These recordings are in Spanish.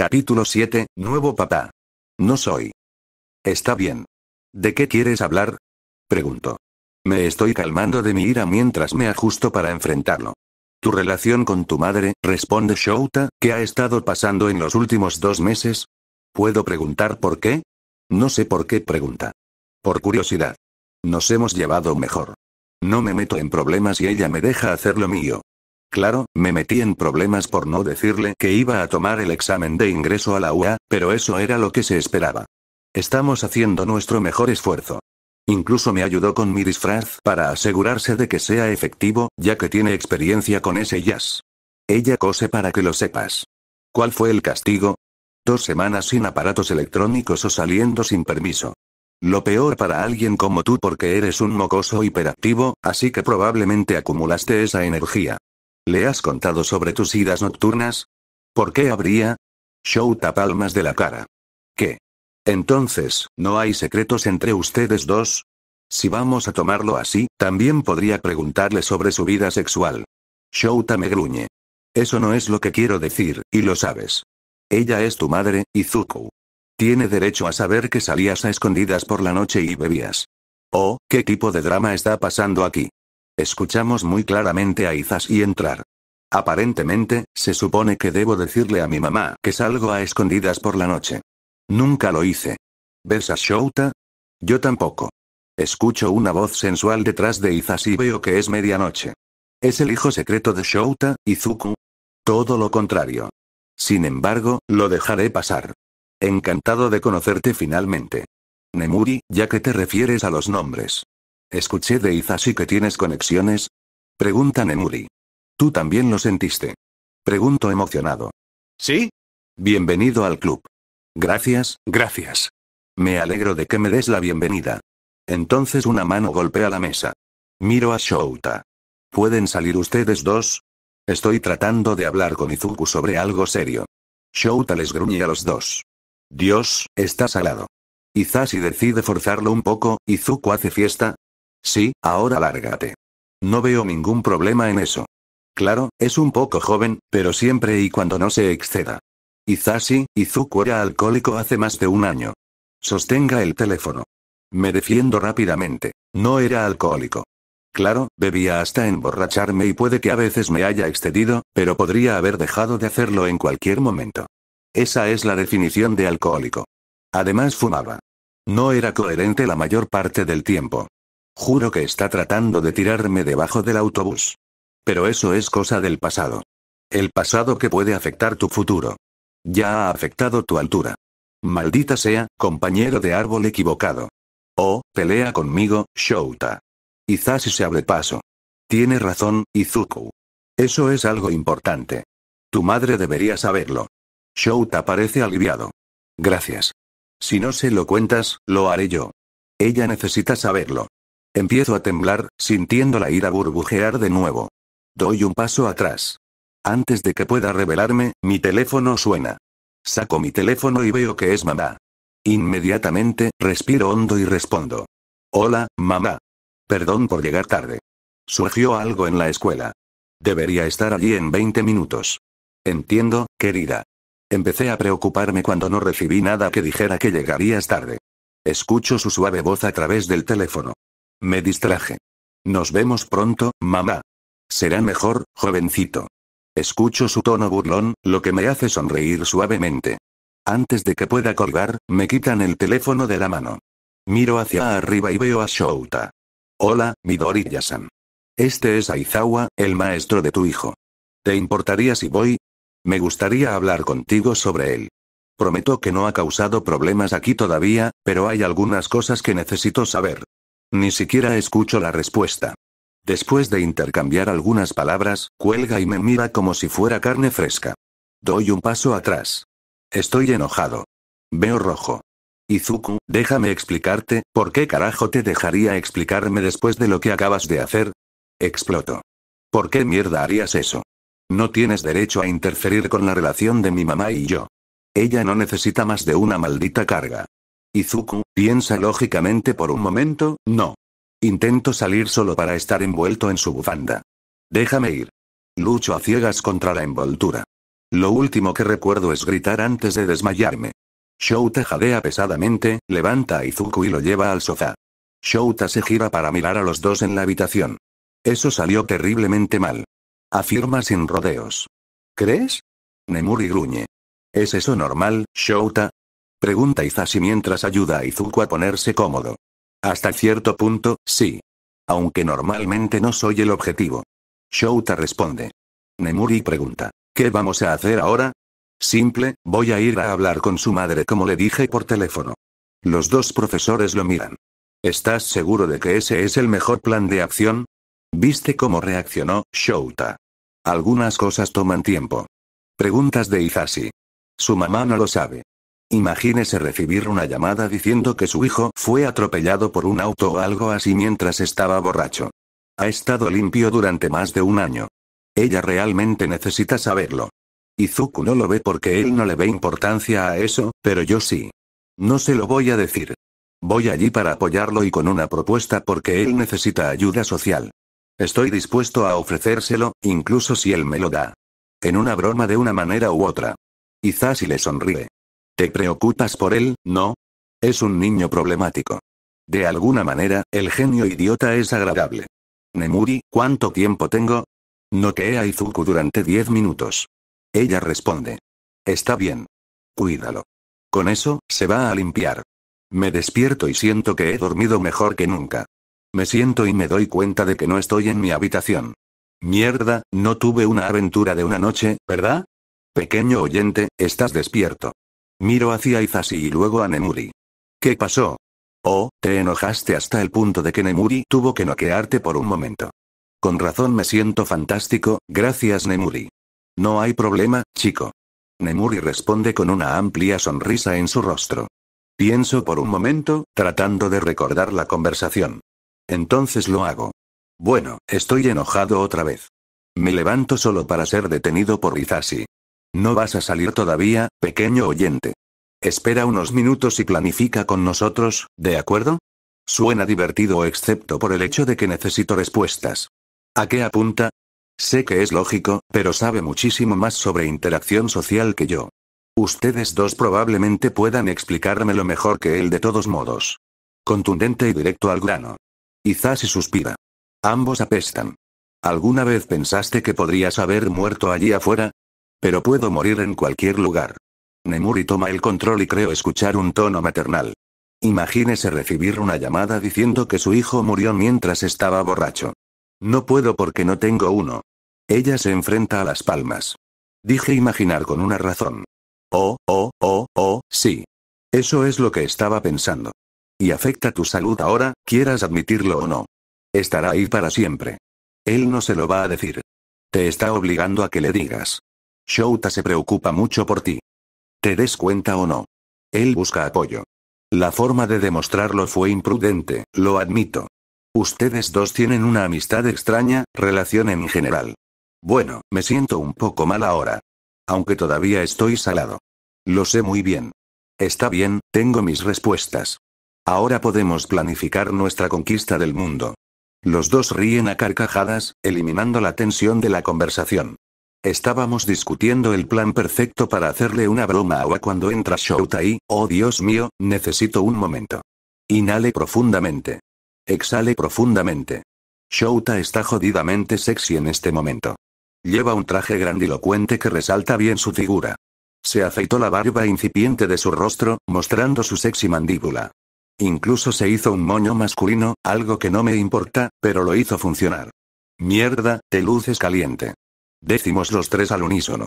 Capítulo 7, Nuevo papá. No soy. Está bien. ¿De qué quieres hablar? Pregunto. Me estoy calmando de mi ira mientras me ajusto para enfrentarlo. Tu relación con tu madre, responde Shouta, ¿qué ha estado pasando en los últimos dos meses? ¿Puedo preguntar por qué? No sé por qué pregunta. Por curiosidad. Nos hemos llevado mejor. No me meto en problemas y ella me deja hacer lo mío. Claro, me metí en problemas por no decirle que iba a tomar el examen de ingreso a la UA, pero eso era lo que se esperaba. Estamos haciendo nuestro mejor esfuerzo. Incluso me ayudó con mi disfraz para asegurarse de que sea efectivo, ya que tiene experiencia con ese jazz. Ella cose para que lo sepas. ¿Cuál fue el castigo? Dos semanas sin aparatos electrónicos o saliendo sin permiso. Lo peor para alguien como tú porque eres un mocoso hiperactivo, así que probablemente acumulaste esa energía. ¿Le has contado sobre tus idas nocturnas? ¿Por qué habría? Shouta palmas de la cara. ¿Qué? Entonces, ¿no hay secretos entre ustedes dos? Si vamos a tomarlo así, también podría preguntarle sobre su vida sexual. Shouta me gruñe. Eso no es lo que quiero decir, y lo sabes. Ella es tu madre, Izuku. Tiene derecho a saber que salías a escondidas por la noche y bebías. Oh, ¿qué tipo de drama está pasando aquí? Escuchamos muy claramente a y entrar. Aparentemente, se supone que debo decirle a mi mamá que salgo a escondidas por la noche. Nunca lo hice. ¿Ves a Shouta? Yo tampoco. Escucho una voz sensual detrás de Izas y veo que es medianoche. ¿Es el hijo secreto de Shouta, Izuku? Todo lo contrario. Sin embargo, lo dejaré pasar. Encantado de conocerte finalmente. Nemuri, ya que te refieres a los nombres. Escuché de Izashi que tienes conexiones. Pregunta Nemuri. Tú también lo sentiste. Pregunto emocionado. ¿Sí? Bienvenido al club. Gracias, gracias. Me alegro de que me des la bienvenida. Entonces una mano golpea la mesa. Miro a Shouta. ¿Pueden salir ustedes dos? Estoy tratando de hablar con Izuku sobre algo serio. Shouta les gruñe a los dos. Dios, está salado. Izashi decide forzarlo un poco, Izuku hace fiesta, Sí, ahora lárgate. No veo ningún problema en eso. Claro, es un poco joven, pero siempre y cuando no se exceda. Izashi, Izuku era alcohólico hace más de un año. Sostenga el teléfono. Me defiendo rápidamente. No era alcohólico. Claro, bebía hasta emborracharme y puede que a veces me haya excedido, pero podría haber dejado de hacerlo en cualquier momento. Esa es la definición de alcohólico. Además fumaba. No era coherente la mayor parte del tiempo. Juro que está tratando de tirarme debajo del autobús. Pero eso es cosa del pasado. El pasado que puede afectar tu futuro. Ya ha afectado tu altura. Maldita sea, compañero de árbol equivocado. Oh, pelea conmigo, Shouta. si se abre paso. Tiene razón, Izuku. Eso es algo importante. Tu madre debería saberlo. Shouta parece aliviado. Gracias. Si no se lo cuentas, lo haré yo. Ella necesita saberlo. Empiezo a temblar, sintiendo la ira burbujear de nuevo. Doy un paso atrás. Antes de que pueda revelarme, mi teléfono suena. Saco mi teléfono y veo que es mamá. Inmediatamente, respiro hondo y respondo. Hola, mamá. Perdón por llegar tarde. Surgió algo en la escuela. Debería estar allí en 20 minutos. Entiendo, querida. Empecé a preocuparme cuando no recibí nada que dijera que llegarías tarde. Escucho su suave voz a través del teléfono. Me distraje. Nos vemos pronto, mamá. Será mejor, jovencito. Escucho su tono burlón, lo que me hace sonreír suavemente. Antes de que pueda colgar, me quitan el teléfono de la mano. Miro hacia arriba y veo a Shouta. Hola, Midori Yasan. Este es Aizawa, el maestro de tu hijo. ¿Te importaría si voy? Me gustaría hablar contigo sobre él. Prometo que no ha causado problemas aquí todavía, pero hay algunas cosas que necesito saber. Ni siquiera escucho la respuesta. Después de intercambiar algunas palabras, cuelga y me mira como si fuera carne fresca. Doy un paso atrás. Estoy enojado. Veo rojo. Izuku, déjame explicarte, ¿por qué carajo te dejaría explicarme después de lo que acabas de hacer? Exploto. ¿Por qué mierda harías eso? No tienes derecho a interferir con la relación de mi mamá y yo. Ella no necesita más de una maldita carga. Izuku, piensa lógicamente por un momento, no. Intento salir solo para estar envuelto en su bufanda. Déjame ir. Lucho a ciegas contra la envoltura. Lo último que recuerdo es gritar antes de desmayarme. Shouta jadea pesadamente, levanta a Izuku y lo lleva al sofá. Shouta se gira para mirar a los dos en la habitación. Eso salió terriblemente mal. Afirma sin rodeos. ¿Crees? Nemuri gruñe. ¿Es eso normal, Shouta? Pregunta Izashi mientras ayuda a Izuku a ponerse cómodo. Hasta cierto punto, sí. Aunque normalmente no soy el objetivo. Shouta responde. Nemuri pregunta. ¿Qué vamos a hacer ahora? Simple, voy a ir a hablar con su madre como le dije por teléfono. Los dos profesores lo miran. ¿Estás seguro de que ese es el mejor plan de acción? ¿Viste cómo reaccionó, Shouta? Algunas cosas toman tiempo. Preguntas de Izashi. Su mamá no lo sabe. Imagínese recibir una llamada diciendo que su hijo fue atropellado por un auto o algo así mientras estaba borracho. Ha estado limpio durante más de un año. Ella realmente necesita saberlo. Izuku no lo ve porque él no le ve importancia a eso, pero yo sí. No se lo voy a decir. Voy allí para apoyarlo y con una propuesta porque él necesita ayuda social. Estoy dispuesto a ofrecérselo, incluso si él me lo da. En una broma de una manera u otra. Quizás si le sonríe. ¿Te preocupas por él, no? Es un niño problemático. De alguna manera, el genio idiota es agradable. Nemuri, ¿cuánto tiempo tengo? Noquee a Izuku durante 10 minutos. Ella responde. Está bien. Cuídalo. Con eso, se va a limpiar. Me despierto y siento que he dormido mejor que nunca. Me siento y me doy cuenta de que no estoy en mi habitación. Mierda, no tuve una aventura de una noche, ¿verdad? Pequeño oyente, estás despierto. Miro hacia Izashi y luego a Nemuri. ¿Qué pasó? Oh, te enojaste hasta el punto de que Nemuri tuvo que noquearte por un momento. Con razón me siento fantástico, gracias Nemuri. No hay problema, chico. Nemuri responde con una amplia sonrisa en su rostro. Pienso por un momento, tratando de recordar la conversación. Entonces lo hago. Bueno, estoy enojado otra vez. Me levanto solo para ser detenido por Izashi. No vas a salir todavía, pequeño oyente. Espera unos minutos y planifica con nosotros, ¿de acuerdo? Suena divertido excepto por el hecho de que necesito respuestas. ¿A qué apunta? Sé que es lógico, pero sabe muchísimo más sobre interacción social que yo. Ustedes dos probablemente puedan explicármelo mejor que él de todos modos. Contundente y directo al grano. Quizás y suspira. Ambos apestan. ¿Alguna vez pensaste que podrías haber muerto allí afuera? Pero puedo morir en cualquier lugar. Nemuri toma el control y creo escuchar un tono maternal. Imagínese recibir una llamada diciendo que su hijo murió mientras estaba borracho. No puedo porque no tengo uno. Ella se enfrenta a las palmas. Dije imaginar con una razón. Oh, oh, oh, oh, sí. Eso es lo que estaba pensando. Y afecta tu salud ahora, quieras admitirlo o no. Estará ahí para siempre. Él no se lo va a decir. Te está obligando a que le digas. Shouta se preocupa mucho por ti. Te des cuenta o no. Él busca apoyo. La forma de demostrarlo fue imprudente, lo admito. Ustedes dos tienen una amistad extraña, relación en general. Bueno, me siento un poco mal ahora. Aunque todavía estoy salado. Lo sé muy bien. Está bien, tengo mis respuestas. Ahora podemos planificar nuestra conquista del mundo. Los dos ríen a carcajadas, eliminando la tensión de la conversación. Estábamos discutiendo el plan perfecto para hacerle una broma a cuando entra y, oh Dios mío, necesito un momento. Inhale profundamente. Exhale profundamente. Shouta está jodidamente sexy en este momento. Lleva un traje grandilocuente que resalta bien su figura. Se afeitó la barba incipiente de su rostro, mostrando su sexy mandíbula. Incluso se hizo un moño masculino, algo que no me importa, pero lo hizo funcionar. Mierda, te luces caliente. Decimos los tres al unísono.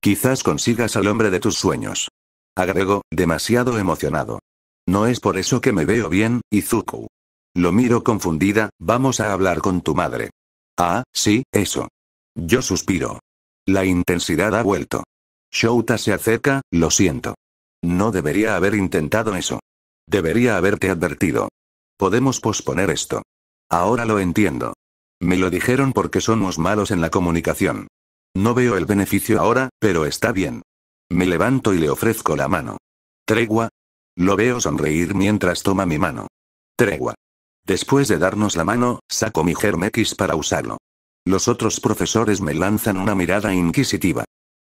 Quizás consigas al hombre de tus sueños. Agrego, demasiado emocionado. No es por eso que me veo bien, Izuku. Lo miro confundida, vamos a hablar con tu madre. Ah, sí, eso. Yo suspiro. La intensidad ha vuelto. Shouta se acerca, lo siento. No debería haber intentado eso. Debería haberte advertido. Podemos posponer esto. Ahora lo entiendo. Me lo dijeron porque somos malos en la comunicación. No veo el beneficio ahora, pero está bien. Me levanto y le ofrezco la mano. Tregua. Lo veo sonreír mientras toma mi mano. Tregua. Después de darnos la mano, saco mi Germ para usarlo. Los otros profesores me lanzan una mirada inquisitiva.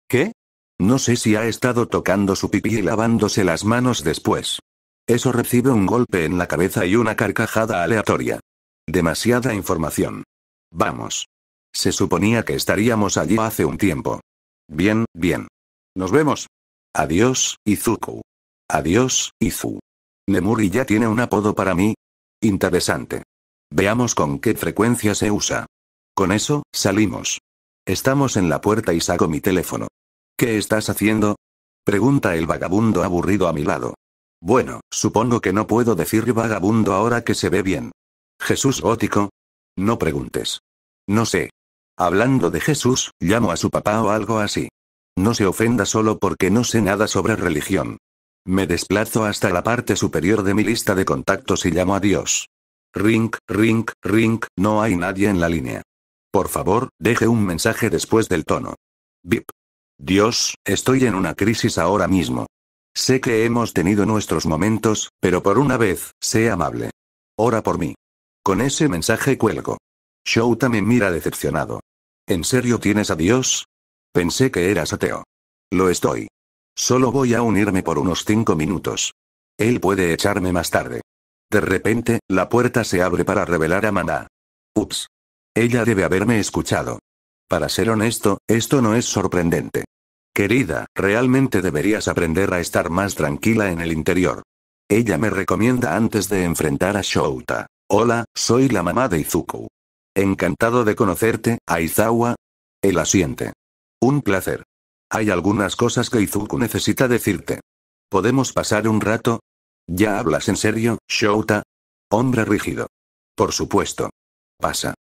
¿Qué? No sé si ha estado tocando su pipí y lavándose las manos después. Eso recibe un golpe en la cabeza y una carcajada aleatoria. Demasiada información. Vamos. Se suponía que estaríamos allí hace un tiempo. Bien, bien. Nos vemos. Adiós, Izuku. Adiós, Izu. Nemuri ya tiene un apodo para mí. Interesante. Veamos con qué frecuencia se usa. Con eso, salimos. Estamos en la puerta y saco mi teléfono. ¿Qué estás haciendo? Pregunta el vagabundo aburrido a mi lado. Bueno, supongo que no puedo decir vagabundo ahora que se ve bien. Jesús gótico. No preguntes. No sé. Hablando de Jesús, llamo a su papá o algo así. No se ofenda solo porque no sé nada sobre religión. Me desplazo hasta la parte superior de mi lista de contactos y llamo a Dios. Ring, ring, ring, no hay nadie en la línea. Por favor, deje un mensaje después del tono. Bip. Dios, estoy en una crisis ahora mismo. Sé que hemos tenido nuestros momentos, pero por una vez, sé amable. Ora por mí. Con ese mensaje cuelgo. Shouta me mira decepcionado. ¿En serio tienes a Dios? Pensé que eras ateo. Lo estoy. Solo voy a unirme por unos cinco minutos. Él puede echarme más tarde. De repente, la puerta se abre para revelar a Mana. Ups. Ella debe haberme escuchado. Para ser honesto, esto no es sorprendente. Querida, realmente deberías aprender a estar más tranquila en el interior. Ella me recomienda antes de enfrentar a Shouta. Hola, soy la mamá de Izuku. Encantado de conocerte, Aizawa. El asiente. Un placer. Hay algunas cosas que Izuku necesita decirte. ¿Podemos pasar un rato? ¿Ya hablas en serio, Shouta? Hombre rígido. Por supuesto. Pasa.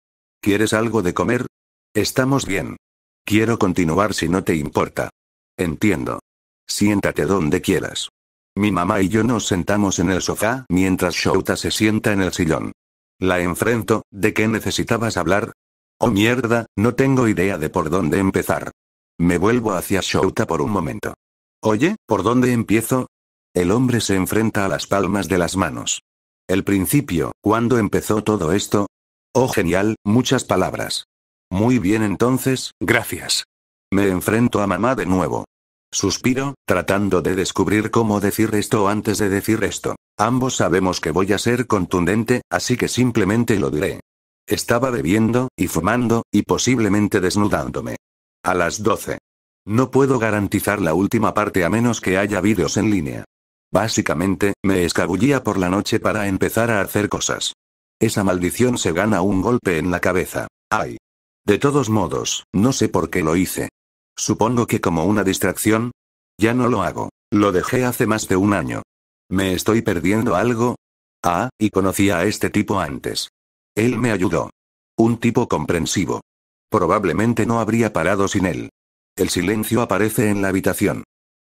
¿Quieres algo de comer? Estamos bien. Quiero continuar si no te importa. Entiendo. Siéntate donde quieras. Mi mamá y yo nos sentamos en el sofá mientras Shouta se sienta en el sillón. La enfrento, ¿de qué necesitabas hablar? Oh mierda, no tengo idea de por dónde empezar. Me vuelvo hacia Shouta por un momento. Oye, ¿por dónde empiezo? El hombre se enfrenta a las palmas de las manos. El principio, ¿cuándo empezó todo esto? Oh genial, muchas palabras. Muy bien entonces, gracias. Me enfrento a mamá de nuevo. Suspiro, tratando de descubrir cómo decir esto antes de decir esto. Ambos sabemos que voy a ser contundente, así que simplemente lo diré. Estaba bebiendo, y fumando, y posiblemente desnudándome. A las 12. No puedo garantizar la última parte a menos que haya vídeos en línea. Básicamente, me escabullía por la noche para empezar a hacer cosas. Esa maldición se gana un golpe en la cabeza. ¡Ay! De todos modos, no sé por qué lo hice. Supongo que como una distracción. Ya no lo hago. Lo dejé hace más de un año. ¿Me estoy perdiendo algo? Ah, y conocí a este tipo antes. Él me ayudó. Un tipo comprensivo. Probablemente no habría parado sin él. El silencio aparece en la habitación.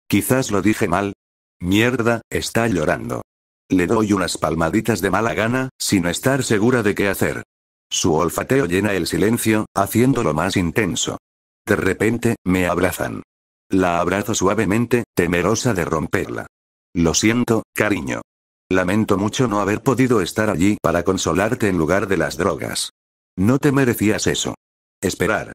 Quizás lo dije mal. Mierda, está llorando. Le doy unas palmaditas de mala gana, sin estar segura de qué hacer. Su olfateo llena el silencio, haciéndolo más intenso. De repente, me abrazan. La abrazo suavemente, temerosa de romperla. Lo siento, cariño. Lamento mucho no haber podido estar allí para consolarte en lugar de las drogas. No te merecías eso. Esperar.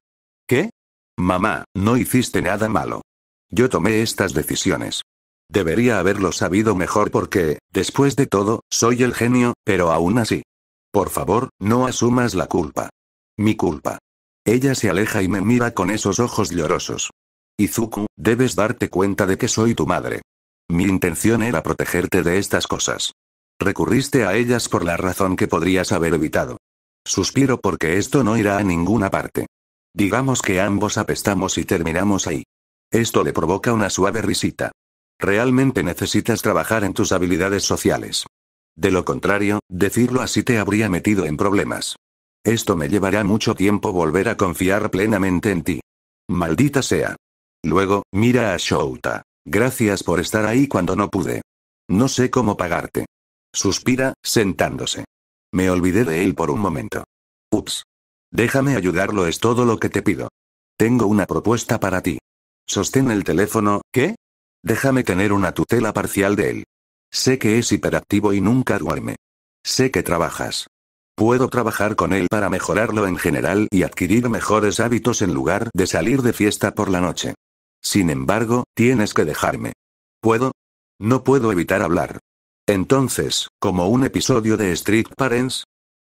¿Qué? Mamá, no hiciste nada malo. Yo tomé estas decisiones. Debería haberlo sabido mejor porque, después de todo, soy el genio, pero aún así. Por favor, no asumas la culpa. Mi culpa. Ella se aleja y me mira con esos ojos llorosos. Izuku, debes darte cuenta de que soy tu madre. Mi intención era protegerte de estas cosas. Recurriste a ellas por la razón que podrías haber evitado. Suspiro porque esto no irá a ninguna parte. Digamos que ambos apestamos y terminamos ahí. Esto le provoca una suave risita. Realmente necesitas trabajar en tus habilidades sociales. De lo contrario, decirlo así te habría metido en problemas. Esto me llevará mucho tiempo volver a confiar plenamente en ti. Maldita sea. Luego, mira a Shouta. Gracias por estar ahí cuando no pude. No sé cómo pagarte. Suspira, sentándose. Me olvidé de él por un momento. Ups. Déjame ayudarlo es todo lo que te pido. Tengo una propuesta para ti. Sostén el teléfono, ¿qué? Déjame tener una tutela parcial de él. Sé que es hiperactivo y nunca duerme. Sé que trabajas. Puedo trabajar con él para mejorarlo en general y adquirir mejores hábitos en lugar de salir de fiesta por la noche. Sin embargo, tienes que dejarme. ¿Puedo? No puedo evitar hablar. Entonces, como un episodio de Street Parents.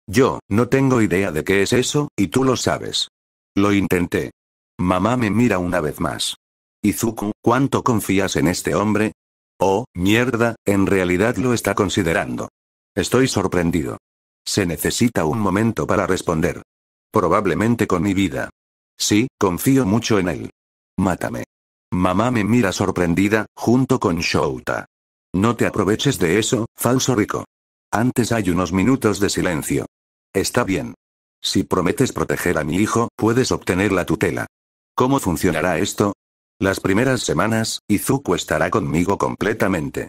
Yo, no tengo idea de qué es eso, y tú lo sabes. Lo intenté. Mamá me mira una vez más. Izuku, ¿cuánto confías en este hombre? Oh, mierda, en realidad lo está considerando. Estoy sorprendido. Se necesita un momento para responder. Probablemente con mi vida. Sí, confío mucho en él. Mátame. Mamá me mira sorprendida, junto con Shouta. No te aproveches de eso, falso rico. Antes hay unos minutos de silencio. Está bien. Si prometes proteger a mi hijo, puedes obtener la tutela. ¿Cómo funcionará esto? Las primeras semanas, Izuku estará conmigo completamente.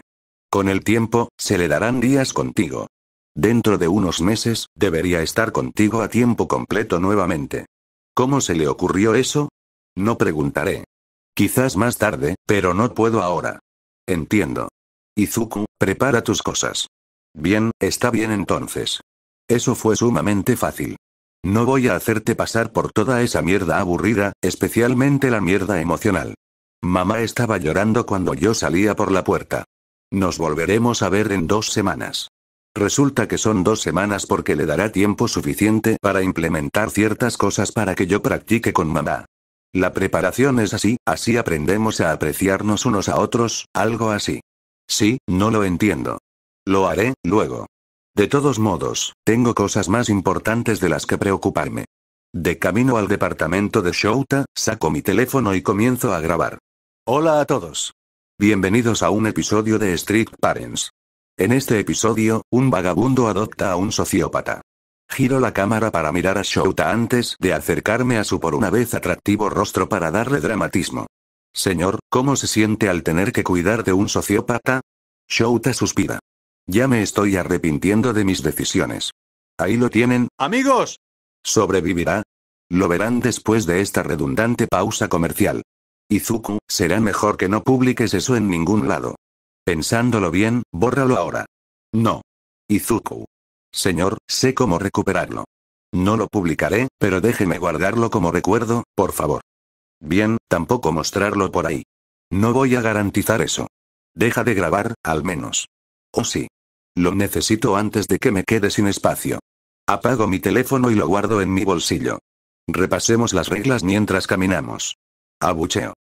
Con el tiempo, se le darán días contigo. Dentro de unos meses, debería estar contigo a tiempo completo nuevamente. ¿Cómo se le ocurrió eso? No preguntaré. Quizás más tarde, pero no puedo ahora. Entiendo. Izuku, prepara tus cosas. Bien, está bien entonces. Eso fue sumamente fácil. No voy a hacerte pasar por toda esa mierda aburrida, especialmente la mierda emocional. Mamá estaba llorando cuando yo salía por la puerta. Nos volveremos a ver en dos semanas. Resulta que son dos semanas porque le dará tiempo suficiente para implementar ciertas cosas para que yo practique con mamá. La preparación es así, así aprendemos a apreciarnos unos a otros, algo así. Sí, no lo entiendo. Lo haré, luego. De todos modos, tengo cosas más importantes de las que preocuparme. De camino al departamento de Shouta, saco mi teléfono y comienzo a grabar. Hola a todos. Bienvenidos a un episodio de Street Parents. En este episodio, un vagabundo adopta a un sociópata. Giro la cámara para mirar a Shouta antes de acercarme a su por una vez atractivo rostro para darle dramatismo. Señor, ¿cómo se siente al tener que cuidar de un sociópata? Shouta suspira. Ya me estoy arrepintiendo de mis decisiones. Ahí lo tienen, amigos. ¿Sobrevivirá? Lo verán después de esta redundante pausa comercial. Izuku, será mejor que no publiques eso en ningún lado. Pensándolo bien, bórralo ahora. No. Izuku. Señor, sé cómo recuperarlo. No lo publicaré, pero déjeme guardarlo como recuerdo, por favor. Bien, tampoco mostrarlo por ahí. No voy a garantizar eso. Deja de grabar, al menos. Oh sí. Lo necesito antes de que me quede sin espacio. Apago mi teléfono y lo guardo en mi bolsillo. Repasemos las reglas mientras caminamos. Abucheo.